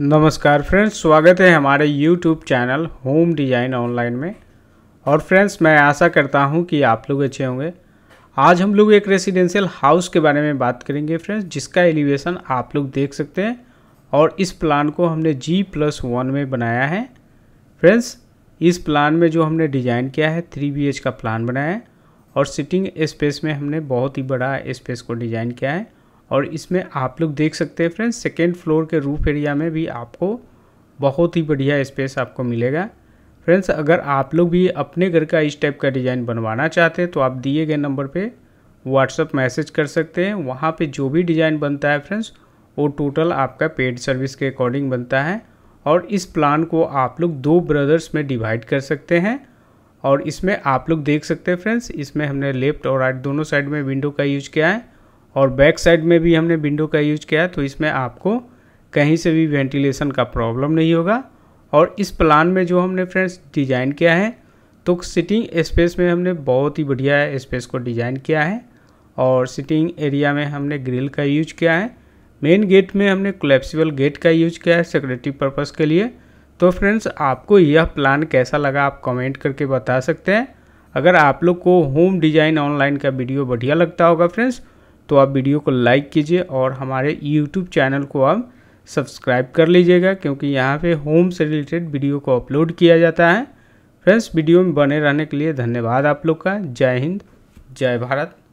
नमस्कार फ्रेंड्स स्वागत है हमारे YouTube channel home design online में और फ्रेंड्स मैं आशा करता हूं कि आप लोग अच्छे होंगे आज हम लोग एक रेसिडेंशियल हाउस के बारे में बात करेंगे फ्रेंड्स जिसका एलिवेशन आप लोग देख सकते हैं और इस प्लान को हमने जी प्लस वन में बनाया है फ्रेंड्स इस प्लान में जो हमने डिज़ाइन किया है थ्री बी का प्लान बनाया है और सिटिंग स्पेस में हमने बहुत ही बड़ा स्पेस को डिज़ाइन किया है और इसमें आप लोग देख सकते हैं फ्रेंड्स सेकेंड फ्लोर के रूफ एरिया में भी आपको बहुत ही बढ़िया स्पेस आपको मिलेगा फ्रेंड्स अगर आप लोग भी अपने घर का इस टाइप का डिज़ाइन बनवाना चाहते हैं तो आप दिए गए नंबर पे व्हाट्सअप मैसेज कर सकते हैं वहाँ पे जो भी डिज़ाइन बनता है फ्रेंड्स वो टोटल आपका पेड सर्विस के अकॉर्डिंग बनता है और इस प्लान को आप लोग दो ब्रदर्स में डिवाइड कर सकते हैं और इसमें आप लोग देख सकते हैं फ्रेंड्स इसमें हमने लेफ्ट और राइट दोनों साइड में विंडो का यूज किया है और बैक साइड में भी हमने विंडो का यूज किया है तो इसमें आपको कहीं से भी वेंटिलेशन का प्रॉब्लम नहीं होगा और इस प्लान में जो हमने फ्रेंड्स डिज़ाइन किया है तो सिटिंग स्पेस में हमने बहुत ही बढ़िया स्पेस को डिज़ाइन किया है और सिटिंग एरिया में हमने ग्रिल का यूज किया है मेन गेट में हमने क्लेप्सिबल गेट का यूज किया है सिक्योरिटी पर्पज़ के लिए तो फ्रेंड्स आपको यह प्लान कैसा लगा आप कमेंट करके बता सकते हैं अगर आप लोग को होम डिज़ाइन ऑनलाइन का वीडियो बढ़िया लगता होगा फ्रेंड्स तो आप वीडियो को लाइक कीजिए और हमारे यूट्यूब चैनल को आप सब्सक्राइब कर लीजिएगा क्योंकि यहाँ पे होम से रिलेटेड वीडियो को अपलोड किया जाता है फ्रेंड्स वीडियो में बने रहने के लिए धन्यवाद आप लोग का जय हिंद जय भारत